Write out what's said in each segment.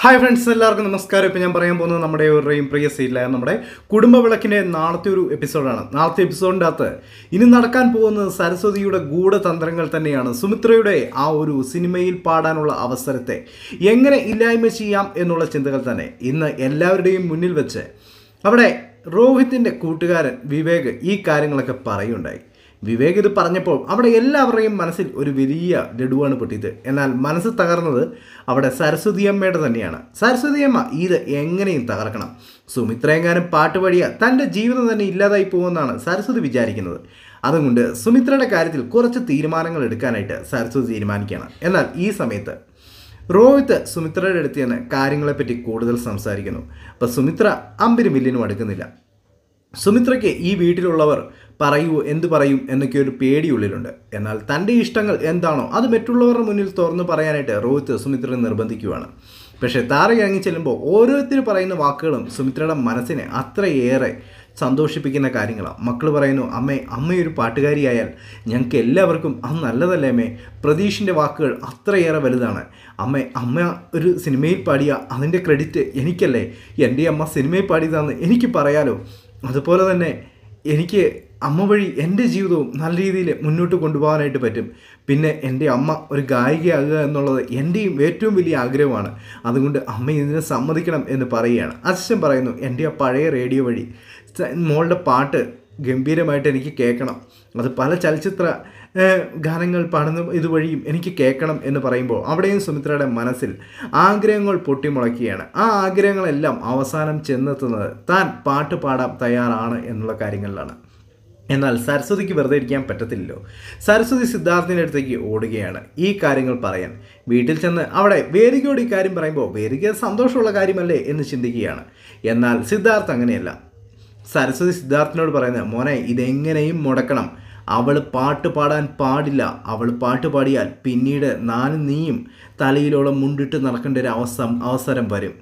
hi friends എല്ലാവർക്കും നമസ്കാരം ഇപ്പോൾ ഞാൻ പറയാൻ പോകുന്നത് നമ്മുടെ ഒരു പ്രിയ സീരിയലായ നമ്മുടെ കുടുംബ വിളക്കിൻ്റെ നാളത്തെ ഒരു എപ്പിസോഡാണ് നാളത്തെ എപ്പിസോഡിൻ്റെ അകത്ത് ഇനി നടക്കാൻ പോകുന്നത് സരസ്വതിയുടെ ഗൂഢതന്ത്രങ്ങൾ തന്നെയാണ് സുമിത്രയുടെ ആ ഒരു സിനിമയിൽ പാടാനുള്ള അവസരത്തെ എങ്ങനെ ഇല്ലായ്മ ചെയ്യാം എന്നുള്ള ചിന്തകൾ തന്നെ ഇന്ന് എല്ലാവരുടെയും മുന്നിൽ വെച്ച് അവിടെ രോഹിത്തിൻ്റെ കൂട്ടുകാരൻ വിവേക് ഈ കാര്യങ്ങളൊക്കെ പറയുണ്ടായി വിവേക് ഇത് പറഞ്ഞപ്പോൾ അവിടെ എല്ലാവരുടെയും മനസ്സിൽ ഒരു വലിയ ലഡുവാണ് പൊട്ടിയത് എന്നാൽ മനസ്സ് തകർന്നത് അവിടെ സരസ്വതിയമ്മയുടെ തന്നെയാണ് സരസ്വതിയമ്മ ഇത് എങ്ങനെയും തകർക്കണം സുമിത്രയെങ്ങാനും വഴിയ തൻ്റെ ജീവിതം തന്നെ ഇല്ലാതായി പോകുമെന്നാണ് സരസ്വതി വിചാരിക്കുന്നത് അതുകൊണ്ട് സുമിത്രയുടെ കാര്യത്തിൽ കുറച്ച് തീരുമാനങ്ങൾ എടുക്കാനായിട്ട് സരസ്വതി തീരുമാനിക്കുകയാണ് എന്നാൽ ഈ സമയത്ത് രോഹിത് സുമിത്രയുടെ അടുത്ത് തന്നെ കാര്യങ്ങളെപ്പറ്റി കൂടുതൽ സംസാരിക്കുന്നു അപ്പോൾ സുമിത്ര അമ്പിനും വില്ലിനും അടുക്കുന്നില്ല സുമിത്രയ്ക്ക് ഈ വീട്ടിലുള്ളവർ പറയുമോ എന്ത് പറയും എന്നൊക്കെ ഒരു പേടിയുള്ളിലുണ്ട് എന്നാൽ തൻ്റെ ഇഷ്ടങ്ങൾ എന്താണോ അത് മറ്റുള്ളവരുടെ മുന്നിൽ തുറന്നു പറയാനായിട്ട് രോഹിത് സുമിത്രയെ നിർബന്ധിക്കുകയാണ് പക്ഷേ താര ഇറങ്ങി ചെല്ലുമ്പോൾ ഓരോരുത്തർ പറയുന്ന വാക്കുകളും സുമിത്രയുടെ മനസ്സിനെ അത്രയേറെ സന്തോഷിപ്പിക്കുന്ന കാര്യങ്ങളാണ് മക്കൾ പറയുന്നു അമ്മേ അമ്മയൊരു പാട്ടുകാരിയായാൽ ഞങ്ങൾക്ക് എല്ലാവർക്കും അത് നല്ലതല്ലേ അമ്മേ പ്രതീഷിൻ്റെ വാക്കുകൾ അത്രയേറെ വലുതാണ് അമ്മേ അമ്മ ഒരു സിനിമയിൽ പാടിയ അതിൻ്റെ ക്രെഡിറ്റ് എനിക്കല്ലേ എൻ്റെ അമ്മ സിനിമയിൽ പാടിയതാണെന്ന് എനിക്ക് പറയാലോ അതുപോലെ തന്നെ എനിക്ക് അമ്മ വഴി എൻ്റെ ജീവിതവും നല്ല രീതിയിൽ മുന്നോട്ട് കൊണ്ടുപോകാനായിട്ട് പറ്റും പിന്നെ എൻ്റെ അമ്മ ഒരു ഗായികയാകുക എന്നുള്ളത് എൻ്റെയും ഏറ്റവും വലിയ ആഗ്രഹമാണ് അതുകൊണ്ട് അമ്മ ഇതിനെ സമ്മതിക്കണം എന്ന് പറയുകയാണ് അച്ഛൻ പറയുന്നു എൻ്റെ ആ പഴയ റേഡിയോ വഴി മോളുടെ പാട്ട് ഗംഭീരമായിട്ട് എനിക്ക് കേൾക്കണം അത് പല ചലച്ചിത്ര ഗാനങ്ങൾ പാടുന്ന ഇതുവഴിയും എനിക്ക് കേൾക്കണം എന്ന് പറയുമ്പോൾ അവിടെയും സുമിത്രയുടെ മനസ്സിൽ ആഗ്രഹങ്ങൾ പൊട്ടിമുളക്കുകയാണ് ആ ആഗ്രഹങ്ങളെല്ലാം അവസാനം ചെന്നെത്തുന്നത് താൻ പാട്ട് പാടാൻ തയ്യാറാണ് എന്നുള്ള കാര്യങ്ങളിലാണ് എന്നാൽ സരസ്വതിക്ക് വെറുതെ ഇരിക്കാൻ പറ്റത്തില്ലല്ലോ സരസ്വതി സിദ്ധാർത്ഥിൻ്റെ അടുത്തേക്ക് ഓടുകയാണ് ഈ കാര്യങ്ങൾ പറയാൻ വീട്ടിൽ ചെന്ന് അവിടെ വേദികയോട് ഈ കാര്യം പറയുമ്പോൾ വേദിക സന്തോഷമുള്ള കാര്യമല്ലേ എന്ന് ചിന്തിക്കുകയാണ് എന്നാൽ സിദ്ധാർത്ഥ് അങ്ങനെയല്ല സരസ്വതി സിദ്ധാർത്ഥനോട് പറയുന്നത് മോനെ ഇതെങ്ങനെയും മുടക്കണം അവൾ പാട്ട് പാടാൻ പാടില്ല അവൾ പാട്ട് പാടിയാൽ പിന്നീട് നാനും നീയും തലയിലോളം മുണ്ടിട്ട് നടക്കേണ്ട ഒരു അവസരം അവസരം വരും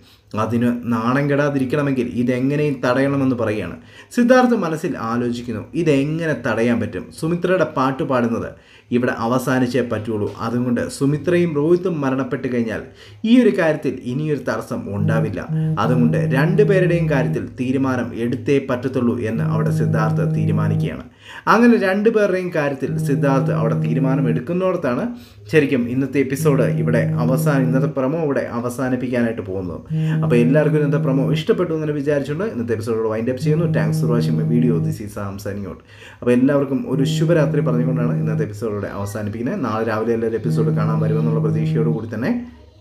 അതിന് നാണം കെടാതിരിക്കണമെങ്കിൽ ഇതെങ്ങനെയും തടയണമെന്ന് പറയുകയാണ് സിദ്ധാർത്ഥ് മനസ്സിൽ ആലോചിക്കുന്നു ഇതെങ്ങനെ തടയാൻ പറ്റും സുമിത്രയുടെ പാട്ട് പാടുന്നത് ഇവിടെ അവസാനിച്ചേ പറ്റുള്ളൂ അതുകൊണ്ട് സുമിത്രയും രോഹിത്തും മരണപ്പെട്ട് കഴിഞ്ഞാൽ ഈ ഒരു കാര്യത്തിൽ ഇനിയൊരു തടസ്സം ഉണ്ടാവില്ല അതുകൊണ്ട് രണ്ടുപേരുടെയും കാര്യത്തിൽ തീരുമാനം എടുത്തേ പറ്റത്തുള്ളൂ എന്ന് അവിടെ സിദ്ധാർത്ഥ് തീരുമാനിക്കുകയാണ് അങ്ങനെ രണ്ടുപേരുടെയും കാര്യത്തിൽ സിദ്ധാർത്ഥ് അവിടെ തീരുമാനം എടുക്കുന്നോടത്താണ് ശരിക്കും ഇന്നത്തെ എപ്പിസോഡ് ഇവിടെ അവസാന ഇന്നത്തെ പ്രമോ ഇവിടെ അവസാനിപ്പിക്കാനായിട്ട് പോകുന്നത് അപ്പോൾ എല്ലാവർക്കും ഇന്നത്തെ പ്രൊമോ ഇഷ്ടപ്പെട്ടു എന്ന് വിചാരിച്ചുകൊണ്ട് ഇന്നത്തെ എപ്പിസോഡോട് വൈൻഡ് അപ്പ് ചെയ്യുന്നു thanks for watching my video this is am signing out അപ്പോൾ എല്ലാവർക്കും ഒരു ശുഭരാത്രി പറഞ്ഞുകൊണ്ടാണ് ഇന്നത്തെ എപ്പിസോഡോടെ അവസാനിപ്പിക്കുന്നത് നാളെ രാവിലെ എല്ലാവരും എപ്പിസോഡ് കാണാൻ വരുമെന്നുള്ള പ്രതീക്ഷയോടുകൂടി തന്നെ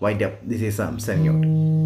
wind up this is am signing out